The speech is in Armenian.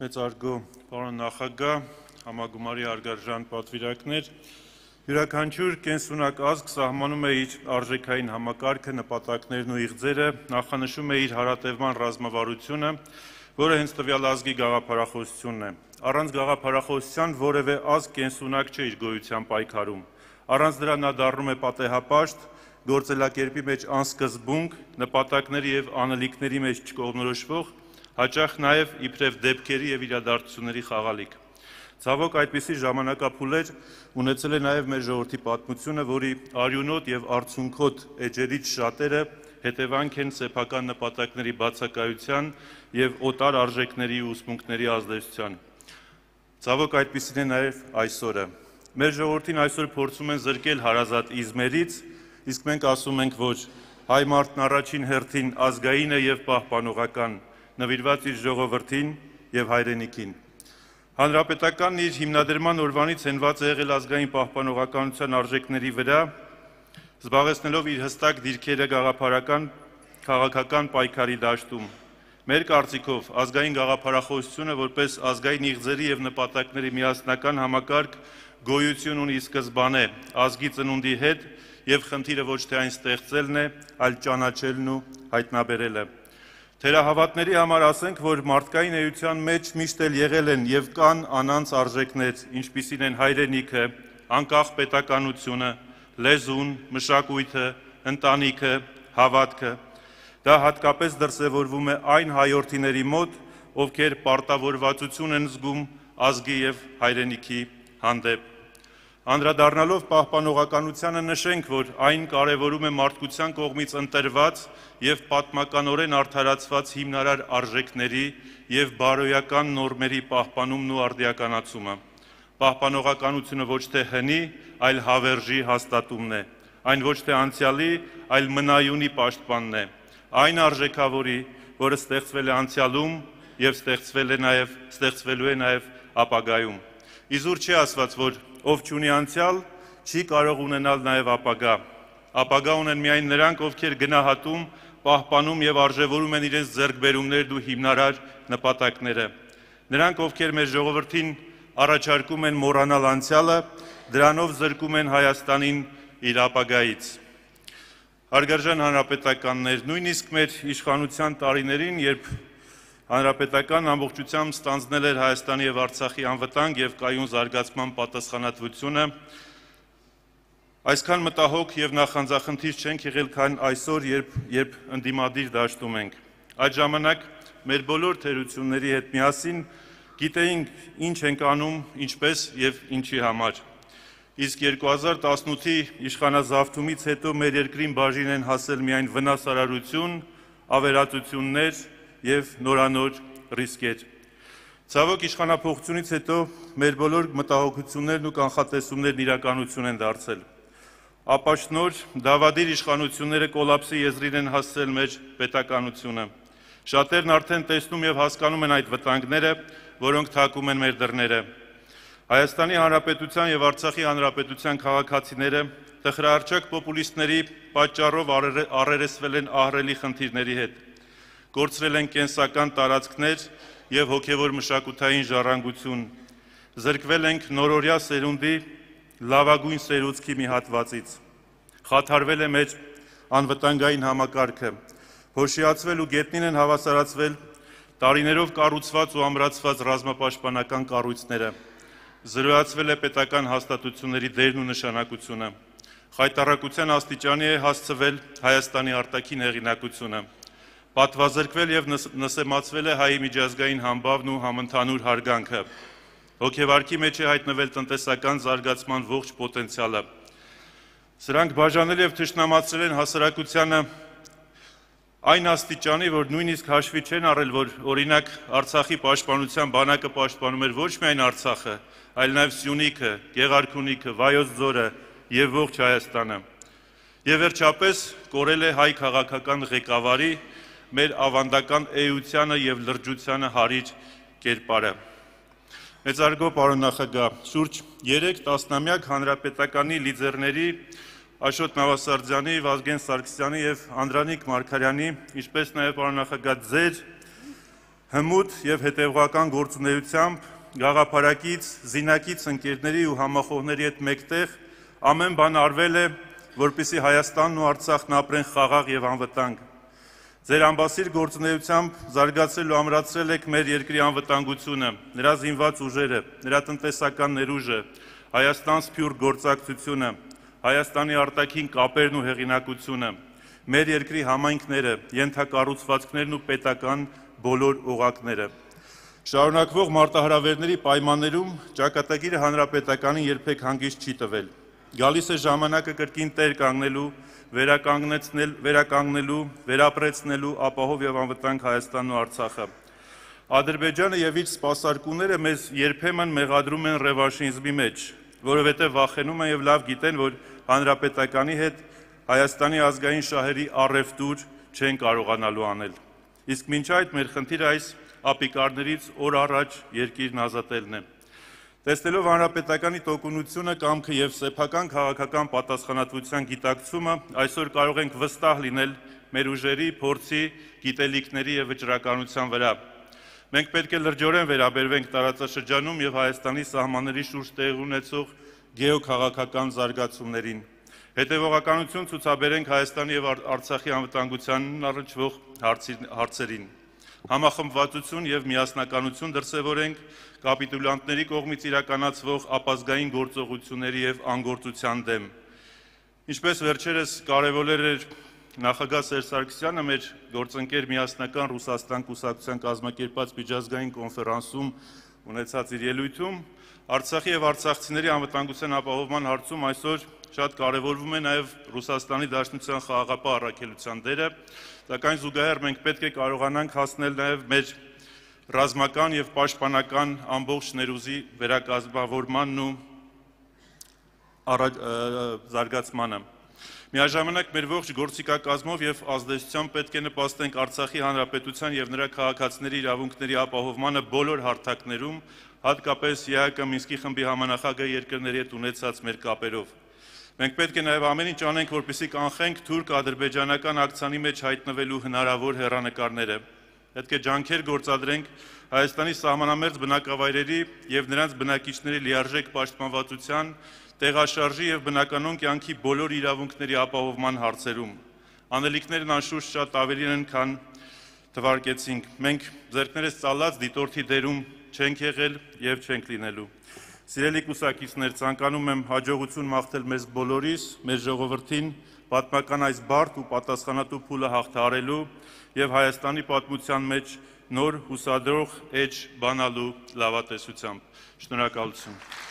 մեծ արգո պարոն նախագահ, համագումարի արգարժան պատվիրակներ, յուրաքանչյուր կենսունակ ազգ սահմանում է իր արժեքային համակարգը, նպատակներն ու իղձերը, նախանշում է իր հարատևման ռազմավարությունը, որը հենց տվյալ ազգի գաղափարախոսությունն է։ Առանց գաղափարախոսության որևէ ազգ կենսունակ չէ իր գոյության պայքարում։ Առանց դրա նա դառնում է պատեհապաշտ, գործելակերպի մեջ անսկզբունք, նպատակների եւ անելիքների մեջ չկողնորոշվող հաճախ նաև իբրև դեպքերի եւ իրադարձությունների խաղալիք։ Ցավոք այդպիսի ժամանակապուլեր ունեցել է նաև մեր ժողովրդի պատմությունը, որի արյունոտ եւ արցունքոտ էջերից շատերը հետևանք են սեփական նպատակների բացակայության եւ օտար արժեքների ու ուսմունքների ազդեցության։ Ցավոք այդպիսին է նաև այսօրը։ Մեր ժողովրդին այսօր փորձում են զրկել հարազատ իզմերից, իսկ մենք ասում ենք ոչ հայ մարդն առաջին հերթին ազգային է եւ պահպանողական է նվիրված իր ժողովրդին եւ հայրենիքին։ Հանրապետականն իր հիմնադրման օրվանից հենված է եղել ազգային պահպանողականության արժեքների վրա, զբաղեցնելով իր հստակ դիրքերը գաղափարական քաղաքական պայքարի դաշտում։ Մեր կարծիքով ազգային գաղափարախոսությունը որպես ազգային իղձերի եւ նպատակների միասնական համակարգ գոյություն ունի սկզբանե ազգի ծնունդի հետ եւ խնդիրը ոչ թե այն ստեղծելն է, այլ ճանաչելն ու հայտնաբերելը։ Թերահավատների համար ասենք, որ մարդկային էության մեջ միշտ էլ եղել են եւ կան անանց արժեքներ, ինչպիսին են հայրենիքը, անկախ պետականությունը, լեզուն, մշակույթը, ընտանիքը, հավատքը։ Դա հատկապես դրսևորվում է այն հայրենիների մոտ, ովքեր պարտավորվածություն են զգում ազգի եւ հայրենիքի հանդեպ։ Անդրադառնալով պահպանողականությանը նշենք, որ այն կարևորում է մարդկության կողմից ընտրված եւ պատմականորեն արդարացված հիմնարար արժեքների եւ բարոյական նորմերի պահպանումն ու արդիականացումը։ Պահպանողականությունը ոչ թե հնի, այլ հավերժի հաստատումն է։ Այն ոչ թե անցյալի, այլ մնայունի պաշտպանն է։ Այն արժեքավորի, որը ստեղծվել է անցյալում եւ ստեղծվել է նաեւ ստեղծվելու է նաեւ ապագայում։ Իզուր չի ասված, որ ով ճունի անցյալ, չի կարող ունենալ նաև ապագա։ Ապագա ունեն միայն նրանք, ովքեր գնահատում, պահպանում եւ արժեվորում են իրենց ձեռքբերումներն ու հիմնարար նպատակները։ Նրանք, ովքեր մեր ժողովրդին առաջարկում են մոռանալ անցյալը, դրանով զրկում են Հայաստանին իր ապագայից։ Հարգարժան հանրապետականներ, նույնիսկ մեր իշխանության տարիներին, երբ Հանրապետական ամբողջությամբ ստանձնել էր Հայաստանի եւ Արցախի անվտանգ եւ կայուն զարգացման պատասխանատվությունը։ Այսքան մտահոգ եւ նախանձախնդիր չենք եղել, քան այսօր, երբ երբ ընդդիմադիր դաշտում ենք։ Այդ ժամանակ մեր բոլոր թերությունների հետ միասին գիտեինք ինչ ենք անում, ինչպես եւ ինչի համար։ Իսկ 2018-ի իշխանազավթումից հետո մեր երկրին բաժին են հասել միայն վնասարարություն, ավերածություններ, եւ նորանոր ռիսկեր։ Ցավոք իշխանապողությունից հետո մեր բոլոր մտահոգություններն ու կանխատեսումներն իրականություն են դարձել։ Ապաշնոր դավադիր իշխանությունները կոլապսի եզրին են հասցել մեր պետականությունը։ Շատերն արդեն տեսնում եւ հասկանում են այդ վտանգները, որոնք թակում են մեր դռները։ Հայաստանի Հանրապետության եւ Արցախի Հանրապետության քաղաքացիները տխրահարճակ պոպուլիստների պատճառով առերեսվել են ահրելի խնդիրների հետ գործրել են կենսական տարածքներ եւ հոգեվոր մշակութային ժառանգություն։ Զրկվել ենք նորորյա սերունդի լավագույն սերուցքի մի հատվածից։ Խաթարվել է մեր անվտանգային համակարգը։ Հոշիացվել ու գետնին են հավասարացվել տարիներով կառուցված ու ամրացված ռազմապաշտպանական կառույցները։ Զրոյացվել է պետական հաստատությունների դերն ու նշանակությունը։ Խայտարակության աստիճանի է հասցվել Հայաստանի արտաքին հեղինակությունը պատվազրկվել եւ նսեմացվել է հայի միջազգային համբավն ու համընդհանուր հարգանքը։ Հոգեվարքի մեջ է հայտնվել տնտեսական զարգացման ողջ պոտենցիալը։ Սրանք բաժանել եւ ճշնամացրել են հասարակությանը այն աստիճանի, որ նույնիսկ հաշվի չեն առել, որ օրինակ Արցախի պաշտպանության բանակը պաշտպանում էր ոչ միայն Արցախը, այլ նաև Սյունիքը, Գեղարքունիքը, Վայոց ձորը եւ ողջ Հայաստանը։ Եվ վերջապես կորել է հայ քաղաքական ղեկավարի մեր ավանդական էությանը եւ լրջությանը հարիչ կերպարը։ Մեծարգո պարոն նախագահ, շուրջ 3 տասնամյակ հանրապետականի լիդերների Աշոտ Նավասարդյանի, Վազգեն Սարգսյանի եւ Անդրանիկ Մարկարյանի, ինչպես նաեւ պարոն նախագահ ձեր հմուտ եւ հետեւողական գործունեությամբ գաղափարակից, զինակից ընկերների ու համախոհների հետ մեկտեղ ամեն բան արվել է, որպիսի Հայաստանն ու Արցախն ապրեն խաղաղ եւ անվտանգ։ Ձեր ամբասիր գործունեությամբ զարգացել ու ամրացրել եք մեր երկրի անվտանգությունը, նրա զինված ուժերը, նրա տնտեսական ներուժը, Հայաստան սփյուռք գործակցությունը, Հայաստանի արտաքին կապերն ու հեղինակությունը, մեր երկրի համայնքները, ենթակառուցվածքներն ու պետական բոլոր օղակները։ Շարունակվող մարտահրավերների պայմաններում ճակատագիրը հանրապետականին երբեք հանգիստ չի տվել։ Գալիս է ժամանակը կրկին տեր կանգնելու, վերականգնեցնել, վերականգնելու, վերապրեցնելու ապահով եւ անվտանգ Հայաստանն ու Արցախը։ Ադրբեջանը եւ իր սպասարկունները մեզ երբեմն մեղադրում են ռևանշիզմի մեջ, որովհետեւ վախենում են եւ լավ գիտեն, որ հանրապետականի հետ Հայաստանի ազգային շահերի առևտուր չեն կարողանալու անել։ Իսկ մինչ այդ մեր խնդիրը այս ապիկարներից օր առաջ երկիրն ազատելն է։ Տեսնելով հանրապետականի տոկունությունը, կամքը եւ սեփական քաղաքական պատասխանատվության գիտակցումը, այսօր կարող ենք վստահ լինել մեր ուժերի, փորձի, գիտելիքների եւ վճռականության վրա։ Մենք պետք է լրջորեն վերաբերվենք տարածաշրջանում եւ Հայաստանի սահմանների շուրջ տեղ ունեցող գեոքաղաքական զարգացումներին։ Հետևողականություն ցուցաբերենք Հայաստանի եւ Արցախի անվտանգությանն առնչվող հարցերին։ հարցերին համախմբվածություն եւ միասնականություն դրսեւորենք կապիտուլյանտների կողմից իրականացվող ապազգային գործողությունների եւ անգործության դեմ։ Ինչպես վերջերս կարևորել էր նախագահ Սերժ Սարգսյանը մեր գործընկեր միասնական Ռուսաստան կուսակցության կազմակերպած միջազգային կոնֆերանսում ունեցած իր ելույթում Արցախի եւ արցախցիների անվտանգության ապահովման հարցում այսօր շատ կարևորվում է նաև Ռուսաստանի Դաշնության խաղաղապահ առաքելության դերը, սակայն զուգահեռ մենք պետք է կարողանանք հասնել նաև մեր ռազմական եւ պաշտպանական ամբողջ ներուզի վերակազմավորմանն ու զարգացմանը։ Միաժամանակ մեր ողջ գործիքակազմով եւ ազդեցությամբ պետք է նպաստենք Արցախի հանրապետության եւ նրա քաղաքացիների իրավունքների ապահովմանը բոլոր հարթակներում, հատկապես ԵԱԿ Մինսկի խմբի համանախագահ երկրների հետ ունեցած մեր կապերով։ Մենք պետք է նաև ամեն ինչ անենք, որպեսզի կանխենք թուրք-ադրբեջանական ակցիանի մեջ հայտնվելու հնարավոր հերանեկարները։ Պետք է ջանքեր գործադրենք Հայաստանի սահմանամերձ բնակավայրերի եւ նրանց բնակիչների լիարժեք պաշտպանվածության, տեղաշարժի եւ բնականոն կյանքի բոլոր իրավունքների ապահովման հարցերում։ Անելիքներն անշուշտ շատ ավելին են, քան թվարկեցինք։ Մենք ձերքներս ցալած դիտորդի դերում չենք եղել եւ չենք լինելու։ Սիրելի կուսակիցներ, ցանկանում եմ հաջողություն մաղթել մեզ բոլորիս, մեր ժողովրդին, պատմական այս բարդ ու պատասխանատու փուլը հաղթարելու եւ Հայաստանի պատմության մեջ նոր հուսադրող էջ բանալու լավատեսությամբ։ Շնորհակալություն։